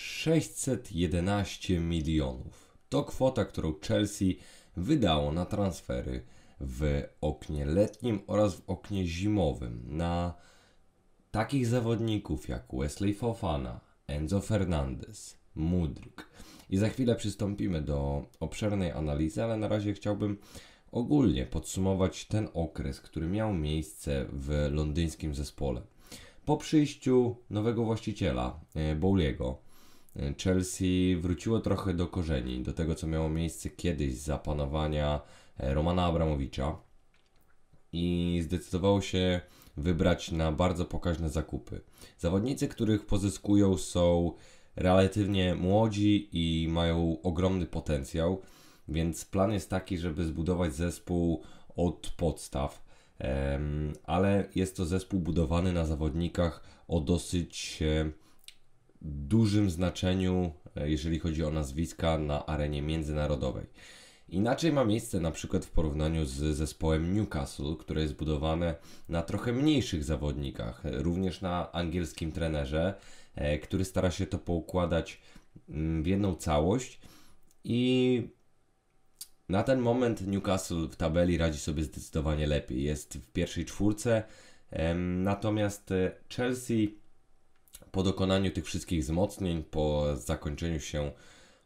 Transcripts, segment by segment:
611 milionów. To kwota, którą Chelsea wydało na transfery w oknie letnim oraz w oknie zimowym na takich zawodników jak Wesley Fofana, Enzo Fernandez, Mudryk. I za chwilę przystąpimy do obszernej analizy, ale na razie chciałbym ogólnie podsumować ten okres, który miał miejsce w londyńskim zespole. Po przyjściu nowego właściciela, e, Bowliego, Chelsea wróciło trochę do korzeni, do tego co miało miejsce kiedyś za panowania e, Romana Abramowicza i zdecydowało się wybrać na bardzo pokaźne zakupy. Zawodnicy, których pozyskują są relatywnie młodzi i mają ogromny potencjał, więc plan jest taki, żeby zbudować zespół od podstaw, ale jest to zespół budowany na zawodnikach o dosyć dużym znaczeniu, e, jeżeli chodzi o nazwiska na arenie międzynarodowej. Inaczej ma miejsce na przykład w porównaniu z zespołem Newcastle, które jest budowane na trochę mniejszych zawodnikach, e, również na angielskim trenerze, e, który stara się to poukładać mm, w jedną całość i na ten moment Newcastle w tabeli radzi sobie zdecydowanie lepiej. Jest w pierwszej czwórce, natomiast Chelsea po dokonaniu tych wszystkich wzmocnień, po zakończeniu się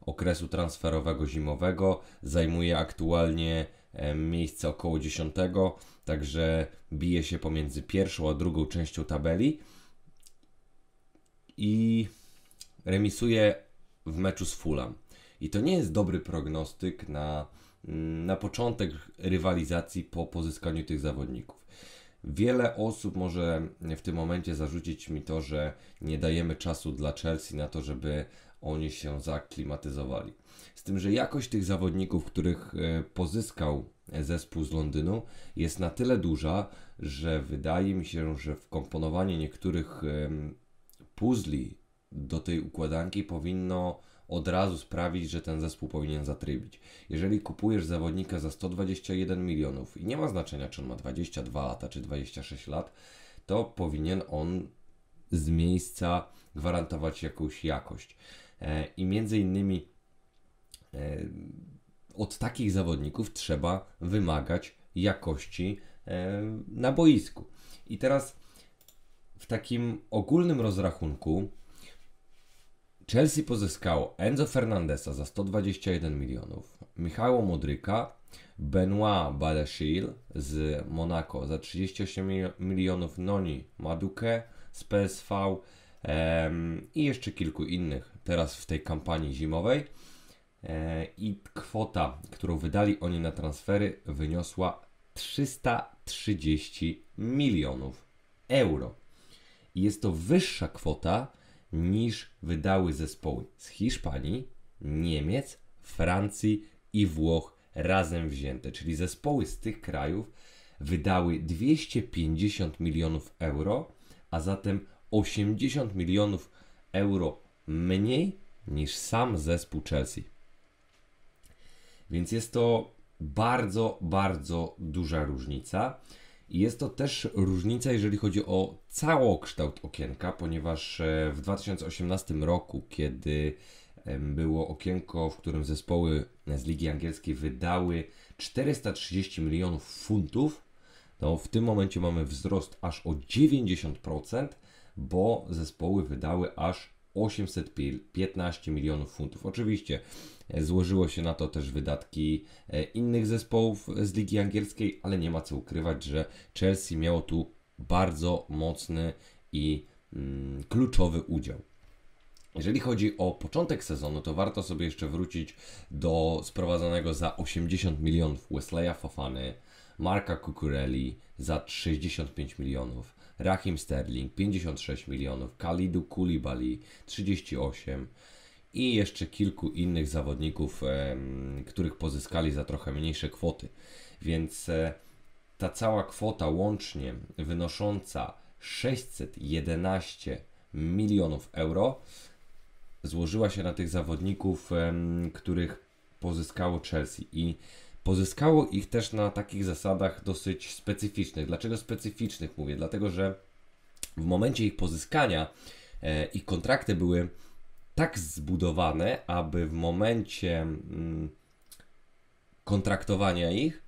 okresu transferowego zimowego, zajmuje aktualnie e, miejsce około 10, także bije się pomiędzy pierwszą a drugą częścią tabeli i remisuje w meczu z Fulham. I to nie jest dobry prognostyk na, mm, na początek rywalizacji po pozyskaniu tych zawodników. Wiele osób może w tym momencie zarzucić mi to, że nie dajemy czasu dla Chelsea na to, żeby oni się zaklimatyzowali. Z tym, że jakość tych zawodników, których e, pozyskał e, zespół z Londynu, jest na tyle duża, że wydaje mi się, że wkomponowanie niektórych puzli do tej układanki powinno od razu sprawić, że ten zespół powinien zatrybić. Jeżeli kupujesz zawodnika za 121 milionów i nie ma znaczenia, czy on ma 22 lata, czy 26 lat, to powinien on z miejsca gwarantować jakąś jakość. E, I między innymi e, od takich zawodników trzeba wymagać jakości e, na boisku. I teraz w takim ogólnym rozrachunku Chelsea pozyskało Enzo Fernandesa za 121 milionów, Michała Modryka, Benoit Badashil z Monaco za 38 milionów, Noni Maduke z PSV um, i jeszcze kilku innych teraz w tej kampanii zimowej. E, I kwota, którą wydali oni na transfery, wyniosła 330 milionów euro. Jest to wyższa kwota niż wydały zespoły z Hiszpanii, Niemiec, Francji i Włoch razem wzięte. Czyli zespoły z tych krajów wydały 250 milionów euro, a zatem 80 milionów euro mniej niż sam zespół Chelsea. Więc jest to bardzo, bardzo duża różnica. I jest to też różnica, jeżeli chodzi o całokształt okienka, ponieważ e, w 2018 roku, kiedy było okienko, w którym zespoły z Ligi Angielskiej wydały 430 milionów funtów, to w tym momencie mamy wzrost aż o 90%, bo zespoły wydały aż 815 milionów funtów. Oczywiście e, złożyło się na to też wydatki e, innych zespołów z Ligi Angielskiej, ale nie ma co ukrywać, że Chelsea miało tu bardzo mocny i mm, kluczowy udział. Jeżeli chodzi o początek sezonu, to warto sobie jeszcze wrócić do sprowadzonego za 80 milionów Wesleya Fofany, Marka Cucurelli za 65 milionów, Rahim Sterling 56 milionów, Kalidu Kulibali 38 i jeszcze kilku innych zawodników, których pozyskali za trochę mniejsze kwoty. Więc e, ta cała kwota łącznie wynosząca 611 milionów euro złożyła się na tych zawodników, których pozyskało Chelsea i Pozyskało ich też na takich zasadach dosyć specyficznych. Dlaczego specyficznych mówię? Dlatego, że w momencie ich pozyskania e, ich kontrakty były tak zbudowane, aby w momencie mm, kontraktowania ich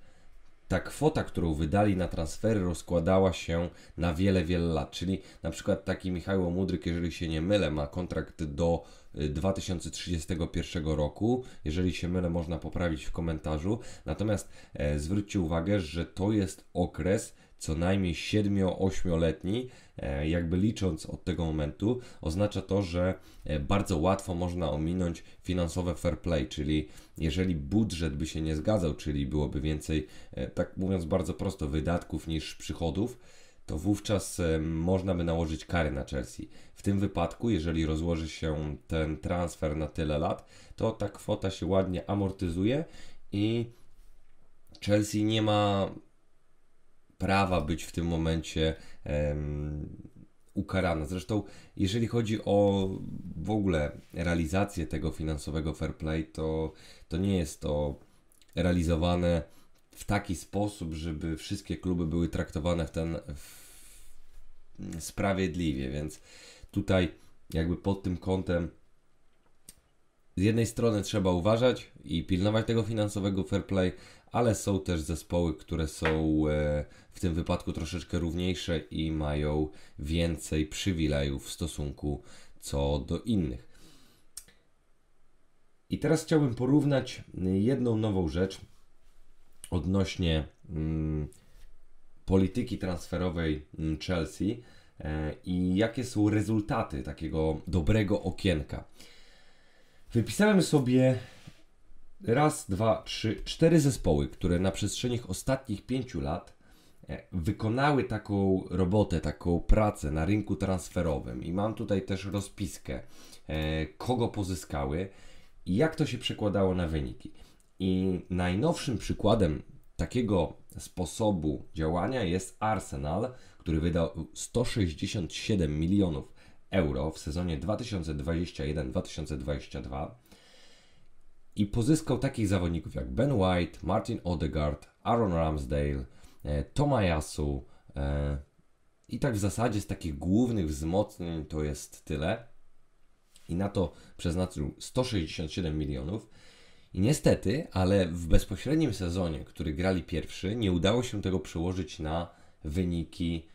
ta kwota, którą wydali na transfery, rozkładała się na wiele, wiele lat. Czyli na przykład taki Michał Mudryk, jeżeli się nie mylę, ma kontrakt do 2031 y, roku. Jeżeli się mylę, można poprawić w komentarzu. Natomiast e, zwróćcie uwagę, że to jest okres, co najmniej 7-8-letni, e, jakby licząc od tego momentu, oznacza to, że e, bardzo łatwo można ominąć finansowe fair play, czyli jeżeli budżet by się nie zgadzał, czyli byłoby więcej, e, tak mówiąc bardzo prosto, wydatków niż przychodów, to wówczas można by nałożyć kary na Chelsea. W tym wypadku, jeżeli rozłoży się ten transfer na tyle lat, to ta kwota się ładnie amortyzuje i Chelsea nie ma prawa być w tym momencie ukarana. Zresztą, jeżeli chodzi o w ogóle realizację tego finansowego fair play, to, to nie jest to realizowane w taki sposób, żeby wszystkie kluby były traktowane w ten w sprawiedliwie, więc tutaj jakby pod tym kątem z jednej strony trzeba uważać i pilnować tego finansowego fair play, ale są też zespoły, które są e, w tym wypadku troszeczkę równiejsze i mają więcej przywilejów w stosunku co do innych. I teraz chciałbym porównać mm, jedną nową rzecz odnośnie mm, polityki transferowej mm, Chelsea e, i jakie są rezultaty takiego dobrego okienka. Wypisałem sobie raz, dwa, trzy, cztery zespoły, które na przestrzeni ostatnich pięciu lat e, wykonały taką robotę, taką pracę na rynku transferowym i mam tutaj też rozpiskę, e, kogo pozyskały i jak to się przekładało na wyniki. I najnowszym przykładem takiego sposobu działania jest Arsenal, który wydał 167 milionów euro w sezonie 2021-2022 i pozyskał takich zawodników jak Ben White, Martin Odegaard, Aaron Ramsdale, e, e, i tak w zasadzie z takich głównych wzmocnień to jest tyle. I na to przeznaczył 167 milionów. I niestety, ale w bezpośrednim sezonie, który grali pierwszy, nie udało się tego przełożyć na wyniki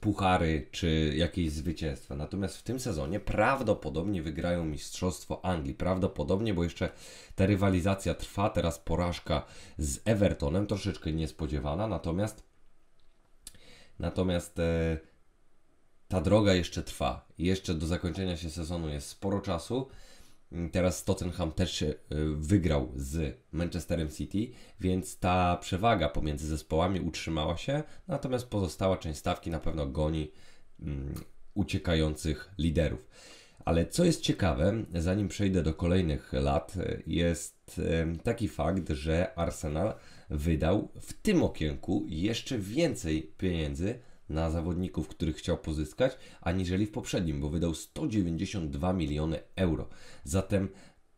puchary czy jakieś zwycięstwa. Natomiast w tym sezonie prawdopodobnie wygrają Mistrzostwo Anglii. Prawdopodobnie, bo jeszcze ta rywalizacja trwa. Teraz porażka z Evertonem, troszeczkę niespodziewana. Natomiast natomiast e, ta droga jeszcze trwa. Jeszcze do zakończenia się sezonu jest sporo czasu. Mm, teraz Tottenham też y, wygrał z Manchesterem City, więc ta przewaga pomiędzy zespołami utrzymała się, natomiast pozostała część stawki na pewno goni mm, uciekających liderów. Ale co jest ciekawe, zanim przejdę do kolejnych lat, y, jest taki fakt, że Arsenal wydał w tym okienku jeszcze więcej pieniędzy na zawodników, których chciał pozyskać, aniżeli w poprzednim, bo wydał 192 miliony euro. Zatem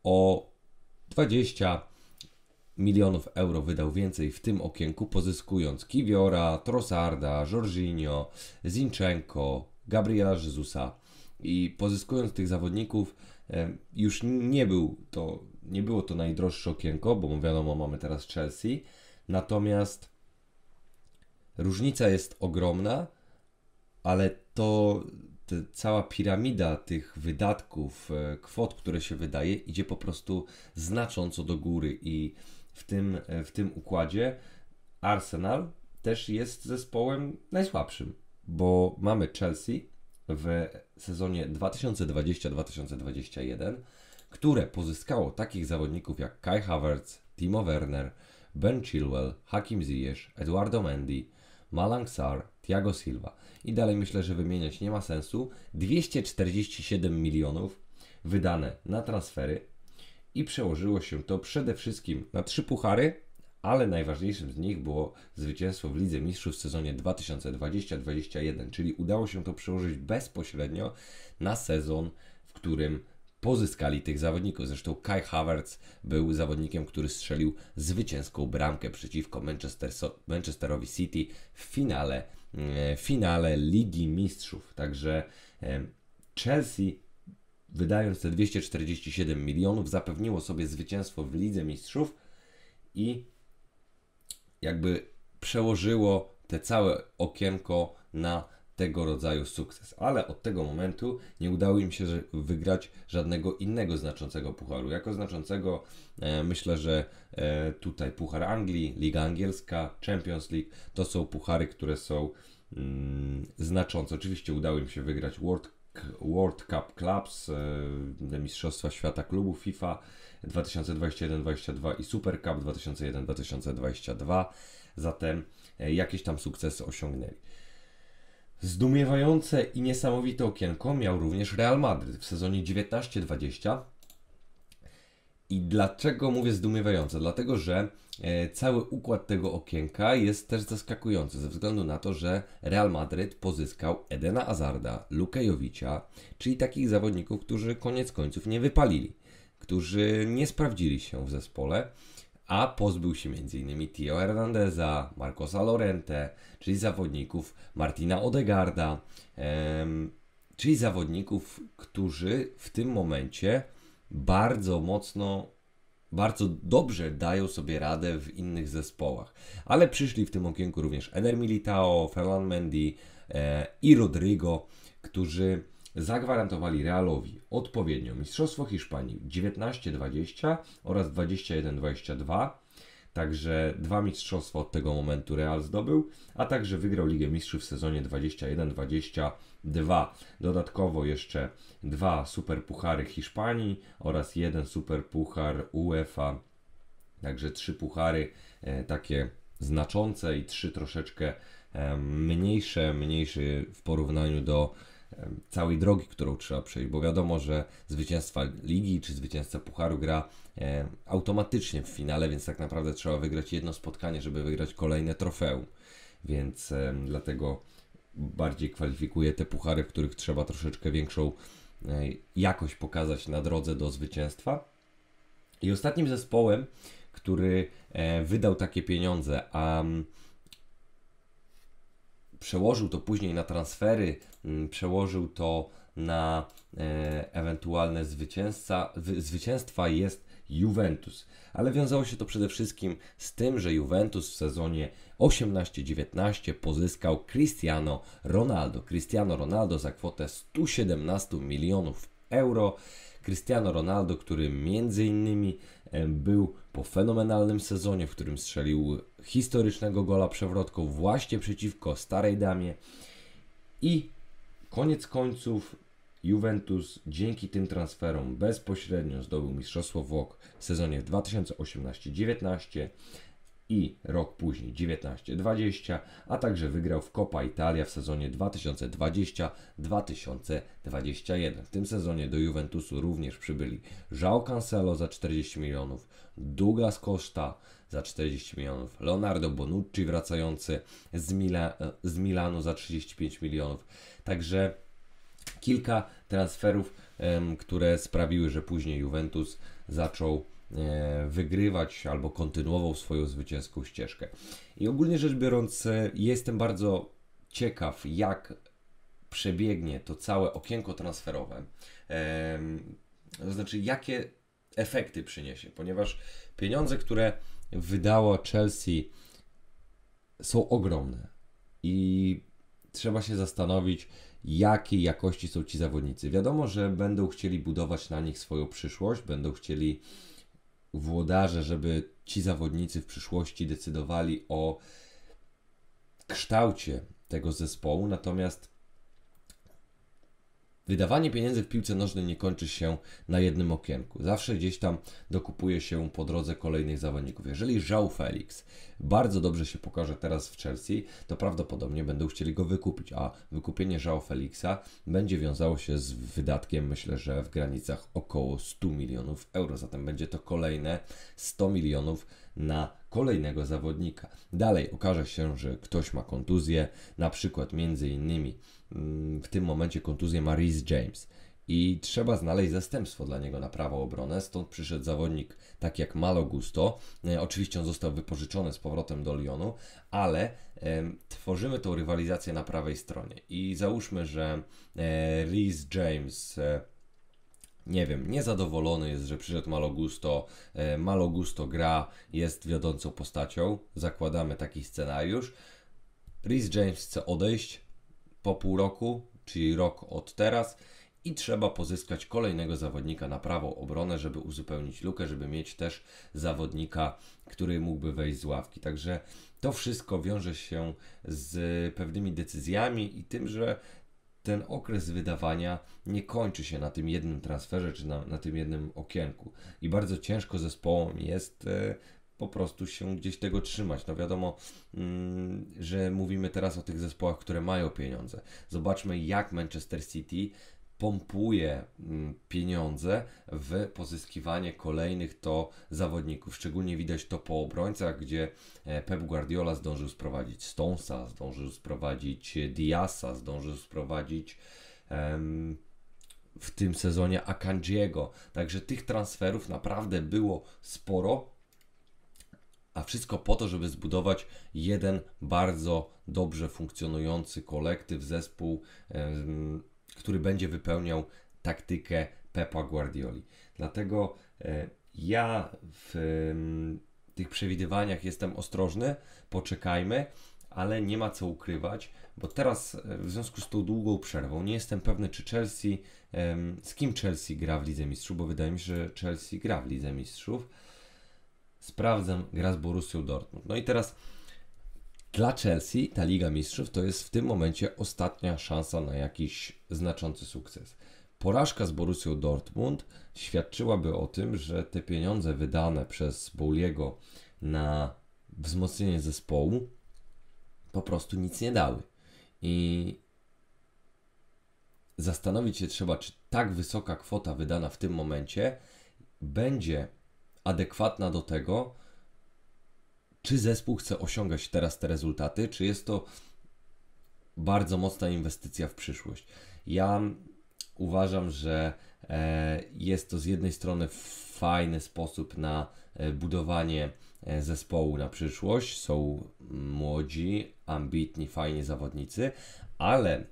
o 20 milionów euro wydał więcej w tym okienku, pozyskując Kiwiora, Trossarda, Jorginho, Zinchenko, Gabriela Jezusa. I pozyskując tych zawodników, już nie, był to, nie było to najdroższe okienko, bo wiadomo, mamy teraz Chelsea. Natomiast Różnica jest ogromna, ale to cała piramida tych wydatków, e, kwot, które się wydaje, idzie po prostu znacząco do góry i w tym, e, w tym układzie Arsenal też jest zespołem najsłabszym, bo mamy Chelsea w sezonie 2020-2021, które pozyskało takich zawodników jak Kai Havertz, Timo Werner, Ben Chilwell, Hakim Ziyech, Eduardo Mendy, Malang Sar, Thiago Silva. I dalej myślę, że wymieniać nie ma sensu. 247 milionów wydane na transfery i przełożyło się to przede wszystkim na trzy puchary, ale najważniejszym z nich było zwycięstwo w Lidze Mistrzów w sezonie 2020-2021, czyli udało się to przełożyć bezpośrednio na sezon, w którym pozyskali tych zawodników. Zresztą Kai Havertz był zawodnikiem, który strzelił zwycięską bramkę przeciwko Manchester, Manchesterowi City w finale, e, w finale Ligi Mistrzów. Także e, Chelsea wydając te 247 milionów zapewniło sobie zwycięstwo w Lidze Mistrzów i jakby przełożyło te całe okienko na tego rodzaju sukces, ale od tego momentu nie udało im się wygrać żadnego innego znaczącego pucharu. Jako znaczącego e, myślę, że e, tutaj Puchar Anglii, Liga Angielska, Champions League to są puchary, które są mm, znaczące. Oczywiście udało im się wygrać World, World Cup Clubs, e, Mistrzostwa Świata Klubów FIFA 2021-22 i Super Cup 2001-2022. Zatem e, jakieś tam sukcesy osiągnęli. Zdumiewające i niesamowite okienko miał również Real Madryt w sezonie 19-20. I dlaczego mówię zdumiewające? Dlatego, że e, cały układ tego okienka jest też zaskakujący ze względu na to, że Real Madryt pozyskał Edena Azarda, Lukejowicza, czyli takich zawodników, którzy koniec końców nie wypalili, którzy nie sprawdzili się w zespole a pozbył się m.in. Tio Hernandeza, Marcosa Lorente, czyli zawodników Martina Odegarda, czyli zawodników, którzy w tym momencie bardzo mocno, bardzo dobrze dają sobie radę w innych zespołach. Ale przyszli w tym okienku również Ener Militao, Ferland Mendy e, i Rodrigo, którzy zagwarantowali Realowi odpowiednio Mistrzostwo Hiszpanii 19-20 oraz 21-22. Także dwa mistrzostwa od tego momentu Real zdobył, a także wygrał Ligę Mistrzów w sezonie 21-22. Dodatkowo jeszcze dwa superpuchary Hiszpanii oraz jeden superpuchar UEFA. Także trzy puchary e, takie znaczące i trzy troszeczkę e, mniejsze, w porównaniu do całej drogi, którą trzeba przejść, bo wiadomo, że zwycięstwa ligi czy zwycięzca pucharu gra e, automatycznie w finale, więc tak naprawdę trzeba wygrać jedno spotkanie, żeby wygrać kolejne trofeum. Więc e, dlatego bardziej kwalifikuje te puchary, w których trzeba troszeczkę większą e, jakość pokazać na drodze do zwycięstwa. I ostatnim zespołem, który wydał takie pieniądze, a przełożył to później na transfery, mm, przełożył to na e, ewentualne zwycięzca, zwycięstwa jest Juventus. Ale wiązało się to przede wszystkim z tym, że Juventus w sezonie 18-19 pozyskał Cristiano Ronaldo. Cristiano Ronaldo za kwotę 117 milionów euro. Cristiano Ronaldo, który między innymi e, był po fenomenalnym sezonie, w którym strzelił historycznego gola przewrotką właśnie przeciwko Starej Damie i koniec końców Juventus dzięki tym transferom bezpośrednio zdobył Mistrzostwo Włok w sezonie 2018-19 i rok później 19-20, a także wygrał w Coppa Italia w sezonie 2020-2021. W tym sezonie do Juventusu również przybyli João Cancelo za 40 milionów, Douglas Costa za 40 milionów, Leonardo Bonucci wracający z, Mila, z Milanu za 35 milionów. Także kilka transferów, które sprawiły, że później Juventus zaczął E, wygrywać albo kontynuował swoją zwycięską ścieżkę. I ogólnie rzecz biorąc, e, jestem bardzo ciekaw, jak przebiegnie to całe okienko transferowe. To e, znaczy, jakie efekty przyniesie, ponieważ pieniądze, które wydała Chelsea, są ogromne i trzeba się zastanowić, jakiej jakości są ci zawodnicy. Wiadomo, że będą chcieli budować na nich swoją przyszłość, będą chcieli włodarze, żeby ci zawodnicy w przyszłości decydowali o kształcie tego zespołu, natomiast Wydawanie pieniędzy w piłce nożnej nie kończy się na jednym okienku. Zawsze gdzieś tam dokupuje się po drodze kolejnych zawodników. Jeżeli João Felix bardzo dobrze się pokaże teraz w Chelsea, to prawdopodobnie będą chcieli go wykupić, a wykupienie João Felixa będzie wiązało się z wydatkiem, myślę, że w granicach około 100 milionów euro. Zatem będzie to kolejne 100 milionów na kolejnego zawodnika. Dalej okaże się, że ktoś ma kontuzję, na przykład między innymi Mm, w tym momencie kontuzję ma Reece James i trzeba znaleźć zastępstwo dla niego na prawą obronę. Stąd przyszedł zawodnik tak jak Malo Gusto. E, oczywiście on został wypożyczony z powrotem do Lyonu, ale tworzymy tą rywalizację na prawej stronie. I załóżmy, że e, Reese James. E, nie wiem, niezadowolony jest, że przyszedł Malogusto. E, Malogusto gra, jest wiodącą postacią. Zakładamy taki scenariusz. Rhys James chce odejść, po pół roku, czyli rok od teraz, i trzeba pozyskać kolejnego zawodnika na prawą obronę, żeby uzupełnić lukę, żeby mieć też zawodnika, który mógłby wejść z ławki. Także to wszystko wiąże się z pewnymi decyzjami i tym, że ten okres wydawania nie kończy się na tym jednym transferze czy na, na tym jednym okienku. I bardzo ciężko zespołom jest e, po prostu się gdzieś tego trzymać. No wiadomo, mm, że mówimy teraz o tych zespołach, które mają pieniądze. Zobaczmy, jak Manchester City pompuje mm, pieniądze w pozyskiwanie kolejnych to zawodników. Szczególnie widać to po obrońcach, gdzie e, Pep Guardiola zdążył sprowadzić Stonesa, zdążył sprowadzić Diasa, zdążył sprowadzić um, w tym sezonie Akanjiego. Także tych transferów naprawdę było sporo a wszystko po to, żeby zbudować jeden bardzo dobrze funkcjonujący kolektyw, zespół, który będzie wypełniał taktykę Pepa Guardioli. Dlatego e, ja w tych przewidywaniach jestem ostrożny, poczekajmy, ale nie ma co ukrywać, bo teraz e, w związku z tą długą przerwą nie jestem pewny, czy Chelsea, z kim Chelsea gra w Lidze Mistrzów, bo wydaje mi się, że Chelsea gra w Lidze Mistrzów sprawdzam, gra z Borussią Dortmund. No i teraz dla Chelsea ta Liga Mistrzów to jest w tym momencie ostatnia szansa na jakiś znaczący sukces. Porażka z Borussią Dortmund świadczyłaby o tym, że te pieniądze wydane przez Bouliego na wzmocnienie zespołu po prostu nic nie dały. I zastanowić się trzeba, czy tak wysoka kwota wydana w tym momencie będzie adekwatna do tego, czy zespół chce osiągać teraz te rezultaty, czy jest to bardzo mocna inwestycja w przyszłość. Ja uważam, że e, jest to z jednej strony fajny sposób na e, budowanie e, zespołu na przyszłość. Są młodzi, ambitni, fajni zawodnicy, ale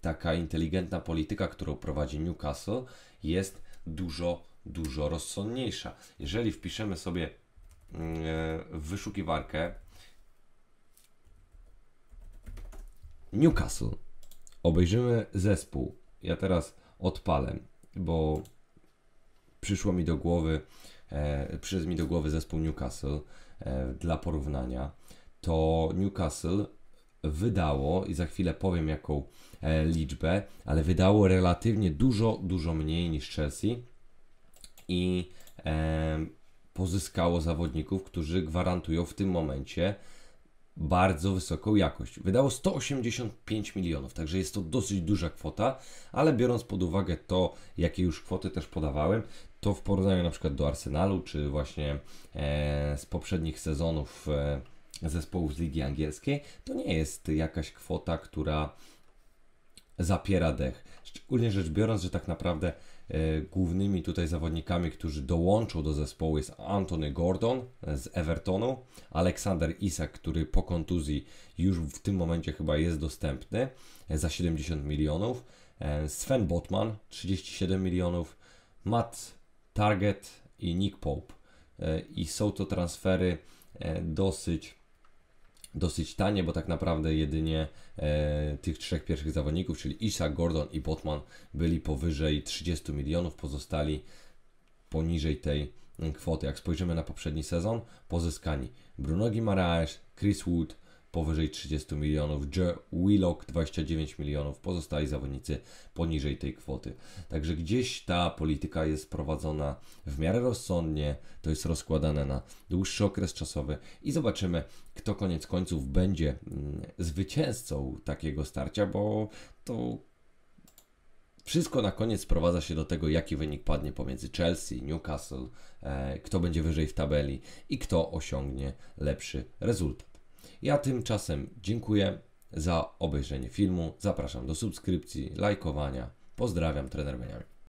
taka inteligentna polityka, którą prowadzi Newcastle, jest dużo dużo rozsądniejsza. Jeżeli wpiszemy sobie mm, e, w wyszukiwarkę Newcastle, obejrzymy zespół. Ja teraz odpalę, bo przyszło mi do głowy, e, przyszedł mi do głowy zespół Newcastle e, dla porównania. To Newcastle wydało, i za chwilę powiem jaką liczbę, ale wydało relatywnie dużo, dużo mniej niż Chelsea i e, pozyskało zawodników, którzy gwarantują w tym momencie bardzo wysoką jakość. Wydało 185 milionów, także jest to dosyć duża kwota, ale biorąc pod uwagę to, jakie już kwoty też podawałem, to w porównaniu na przykład do Arsenalu, czy właśnie e, z poprzednich sezonów e, zespołów z Ligi Angielskiej, to nie jest jakaś kwota, która zapiera dech. Szczególnie rzecz biorąc, że tak naprawdę E, głównymi tutaj zawodnikami, którzy dołączą do zespołu jest Anthony Gordon z Evertonu, Aleksander Isak, który po kontuzji już w tym momencie chyba jest dostępny e, za 70 milionów, e, Sven Botman 37 milionów, Matt Target i Nick Pope. I są to transfery dosyć dosyć tanie, bo tak naprawdę jedynie e, tych trzech pierwszych zawodników, czyli Isaac, Gordon i Botman byli powyżej 30 milionów, pozostali poniżej tej kwoty. Jak spojrzymy na poprzedni sezon, pozyskani Bruno Guimaraes, Chris Wood, powyżej 30 milionów, Joe Willock 29 milionów, pozostali zawodnicy poniżej tej kwoty. Także gdzieś ta polityka jest prowadzona w miarę rozsądnie, to jest rozkładane na dłuższy okres czasowy i zobaczymy, kto koniec końców będzie mm, zwycięzcą takiego starcia, bo to wszystko na koniec sprowadza się do tego, jaki wynik padnie pomiędzy Chelsea, Newcastle, e, kto będzie wyżej w tabeli i kto osiągnie lepszy rezultat. Ja tymczasem dziękuję za obejrzenie filmu. Zapraszam do subskrypcji, lajkowania. Pozdrawiam, trener Beniamin.